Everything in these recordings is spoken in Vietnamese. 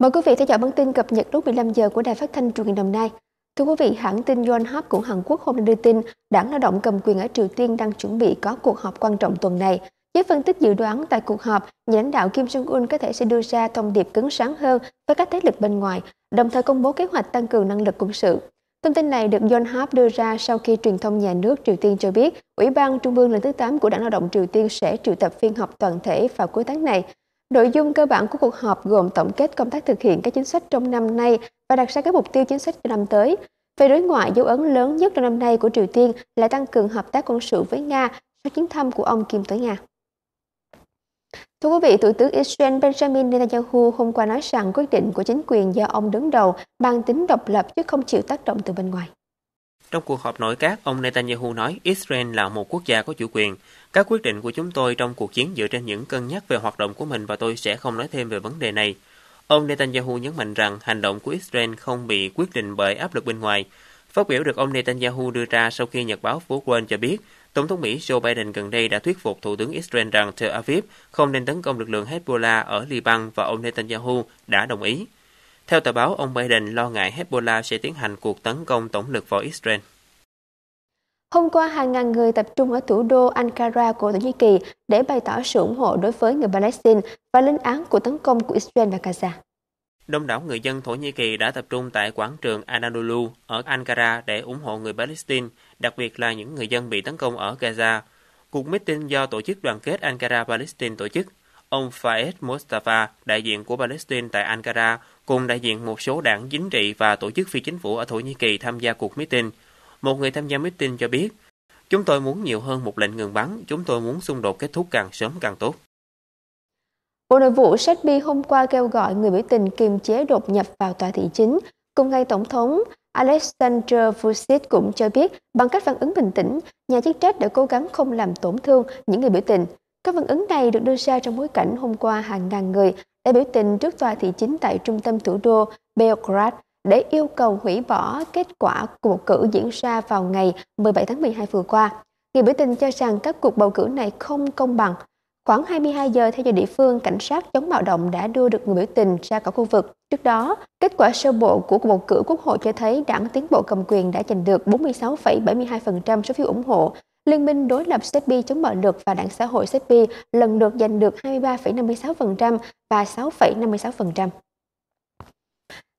Mời quý vị theo dõi bản tin cập nhật lúc 15 giờ của Đài Phát thanh Truyền hình Đồng Nai. Thưa quý vị, hãng tin Yonhap của Hàn Quốc hôm nay đưa tin đảng lao động cầm quyền ở Triều Tiên đang chuẩn bị có cuộc họp quan trọng tuần này. Với phân tích dự đoán tại cuộc họp, nhà lãnh đạo Kim Jong-un có thể sẽ đưa ra thông điệp cứng sáng hơn với các thế lực bên ngoài, đồng thời công bố kế hoạch tăng cường năng lực quân sự. Thông tin này được Yonhap đưa ra sau khi truyền thông nhà nước Triều Tiên cho biết Ủy ban Trung ương lần thứ 8 của Đảng Lao động Triều Tiên sẽ triệu tập phiên họp toàn thể vào cuối tháng này Nội dung cơ bản của cuộc họp gồm tổng kết công tác thực hiện các chính sách trong năm nay và đặt ra các mục tiêu chính sách cho năm tới. Về đối ngoại, dấu ấn lớn nhất trong năm nay của Triều Tiên là tăng cường hợp tác quân sự với Nga sau chuyến thăm của ông Kim tới Nga. Thưa quý vị, Thủ tướng Israel Benjamin Netanyahu hôm qua nói rằng quyết định của chính quyền do ông đứng đầu mang tính độc lập chứ không chịu tác động từ bên ngoài. Trong cuộc họp nội các, ông Netanyahu nói Israel là một quốc gia có chủ quyền. Các quyết định của chúng tôi trong cuộc chiến dựa trên những cân nhắc về hoạt động của mình và tôi sẽ không nói thêm về vấn đề này. Ông Netanyahu nhấn mạnh rằng hành động của Israel không bị quyết định bởi áp lực bên ngoài. Phát biểu được ông Netanyahu đưa ra sau khi nhật báo Phố quên cho biết, Tổng thống Mỹ Joe Biden gần đây đã thuyết phục Thủ tướng Israel rằng Tel Aviv không nên tấn công lực lượng Hezbollah ở Liban và ông Netanyahu đã đồng ý. Theo tờ báo, ông Biden lo ngại Hezbollah sẽ tiến hành cuộc tấn công tổng lực vào Israel. Hôm qua, hàng ngàn người tập trung ở thủ đô Ankara của Thổ Nhĩ Kỳ để bày tỏ sự ủng hộ đối với người Palestine và lên án cuộc tấn công của Israel và Gaza. Đông đảo người dân Thổ Nhĩ Kỳ đã tập trung tại quảng trường Anadolu ở Ankara để ủng hộ người Palestine, đặc biệt là những người dân bị tấn công ở Gaza. Cuộc meeting do Tổ chức Đoàn kết Ankara Palestine tổ chức ông Faiz Mustafa, đại diện của Palestine tại Ankara, cùng đại diện một số đảng chính trị và tổ chức phi chính phủ ở Thổ Nhĩ Kỳ tham gia cuộc meeting. Một người tham gia meeting cho biết, Chúng tôi muốn nhiều hơn một lệnh ngừng bắn, chúng tôi muốn xung đột kết thúc càng sớm càng tốt. Bộ Nội vụ Serbia hôm qua kêu gọi người biểu tình kiềm chế đột nhập vào tòa thị chính. Cùng ngày Tổng thống Alexander Vucic cũng cho biết bằng cách phản ứng bình tĩnh, nhà chức trách đã cố gắng không làm tổn thương những người biểu tình. Các phản ứng này được đưa ra trong bối cảnh hôm qua hàng ngàn người đã biểu tình trước tòa thị chính tại trung tâm thủ đô Belgrade để yêu cầu hủy bỏ kết quả cuộc cử diễn ra vào ngày 17 tháng 12 vừa qua. Người biểu tình cho rằng các cuộc bầu cử này không công bằng. Khoảng 22 giờ theo giờ địa phương, cảnh sát chống bạo động đã đưa được người biểu tình ra khỏi khu vực. Trước đó, kết quả sơ bộ của cuộc bầu cử quốc hội cho thấy đảng tiến bộ cầm quyền đã giành được 46,72% số phiếu ủng hộ Liên minh đối lập Serbia chống bạo lực và đảng xã hội Serbia lần lượt giành được 23,56% và 6,56%.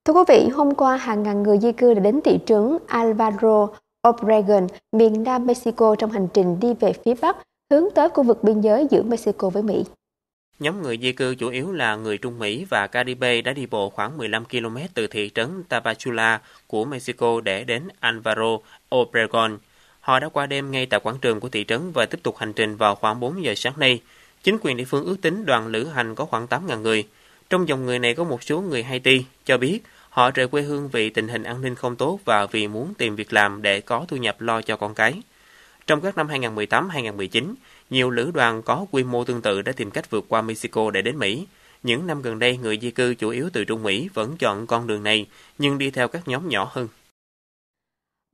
Thưa quý vị, hôm qua hàng ngàn người di cư đã đến thị trấn Alvaro Obregon, miền Nam Mexico trong hành trình đi về phía Bắc, hướng tới khu vực biên giới giữa Mexico với Mỹ. Nhóm người di cư chủ yếu là người Trung Mỹ và Caribe đã đi bộ khoảng 15 km từ thị trấn Tapachula của Mexico để đến Alvaro Obregon, Họ đã qua đêm ngay tại quảng trường của thị trấn và tiếp tục hành trình vào khoảng 4 giờ sáng nay. Chính quyền địa phương ước tính đoàn lữ hành có khoảng 8.000 người. Trong dòng người này có một số người Haiti cho biết họ rời quê hương vì tình hình an ninh không tốt và vì muốn tìm việc làm để có thu nhập lo cho con cái. Trong các năm 2018-2019, nhiều lữ đoàn có quy mô tương tự đã tìm cách vượt qua Mexico để đến Mỹ. Những năm gần đây, người di cư chủ yếu từ Trung Mỹ vẫn chọn con đường này, nhưng đi theo các nhóm nhỏ hơn.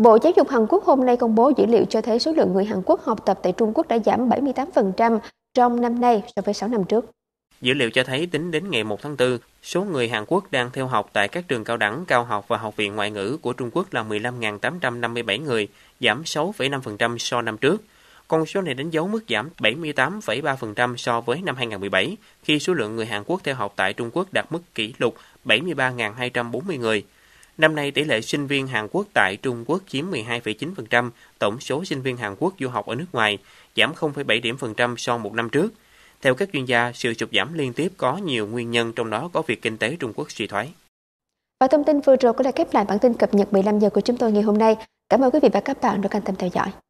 Bộ Giáo dục Hàn Quốc hôm nay công bố dữ liệu cho thấy số lượng người Hàn Quốc học tập tại Trung Quốc đã giảm 78% trong năm nay so với 6 năm trước. Dữ liệu cho thấy tính đến ngày 1 tháng 4, số người Hàn Quốc đang theo học tại các trường cao đẳng, cao học và học viện ngoại ngữ của Trung Quốc là 15.857 người, giảm 6,5% so năm trước. Con số này đánh dấu mức giảm 78,3% so với năm 2017, khi số lượng người Hàn Quốc theo học tại Trung Quốc đạt mức kỷ lục 73.240 người – Năm nay, tỷ lệ sinh viên Hàn Quốc tại Trung Quốc chiếm 12,9% tổng số sinh viên Hàn Quốc du học ở nước ngoài, giảm 0,7 điểm phần trăm so một năm trước. Theo các chuyên gia, sự sụt giảm liên tiếp có nhiều nguyên nhân trong đó có việc kinh tế Trung Quốc suy thoái. Và thông tin vừa rồi cũng là khép lại bản tin cập nhật 15 giờ của chúng tôi ngày hôm nay. Cảm ơn quý vị và các bạn đã quan tâm theo dõi.